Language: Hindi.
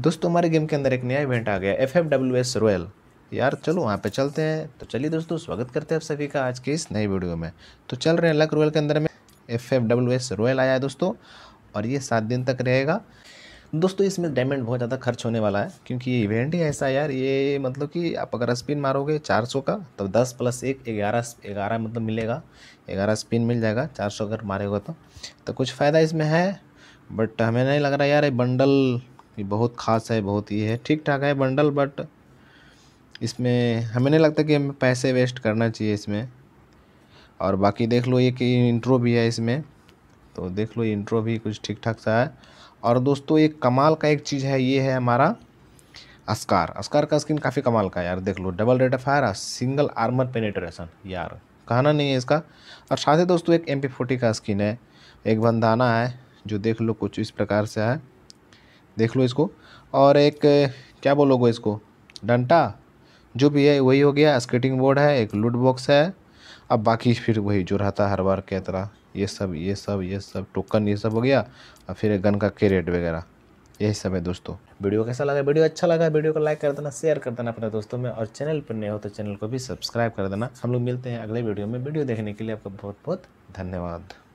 दोस्तों हमारे गेम के अंदर एक नया इवेंट आ गया F F W S royal यार चलो वहाँ पे चलते हैं तो चलिए दोस्तों स्वागत करते हैं आप सभी का आज के इस नई वीडियो में तो चल रहे हैं लक रोयल के अंदर में F F W S royal आया है दोस्तों और ये सात दिन तक रहेगा दोस्तों इसमें डायमंड बहुत ज़्यादा खर्च होने वाला है क्योंकि ये इवेंट ही ऐसा यार ये मतलब कि आप अगर स्पिन मारोगे 400 का तो 10 प्लस एक ग्यारह ग्यारह मतलब मिलेगा ग्यारह स्पिन मिल जाएगा 400 अगर मारेगा तो तो कुछ फ़ायदा इसमें है बट हमें नहीं लग रहा यार ये बंडल ये बहुत खास है बहुत ही है ठीक ठाक है बंडल बट इसमें हमें नहीं लगता कि हमें पैसे वेस्ट करना चाहिए इसमें और बाकी देख लो ये कि इंट्रो भी है इसमें तो देख लो इंट्रो भी कुछ ठीक ठाक सा है और दोस्तों एक कमाल का एक चीज़ है ये है हमारा अस्कार अस्कार का स्किन काफ़ी कमाल का यार देख लो double rate of fire single armour penetration यार कहना नहीं है इसका और साथ ही दोस्तों एक एम का स्किन है एक बंदाना है जो देख लो कुछ इस प्रकार से है देख लो इसको और एक क्या बोलोगे इसको डंटा जो भी है वही हो गया स्केटिंग बोर्ड है एक लूट बॉक्स है अब बाकी फिर वही जो रहता है हर बार की तरह ये सब ये सब ये सब टोकन ये सब हो गया और फिर गन का कैरेट वगैरह यही सब है दोस्तों वीडियो कैसा लगा वीडियो अच्छा लगा वीडियो को लाइक कर देना शेयर कर देना अपने दोस्तों में और चैनल पर नए हो तो चैनल को भी सब्सक्राइब कर देना हम लोग मिलते हैं अगले वीडियो में वीडियो देखने के लिए आपका बहुत बहुत धन्यवाद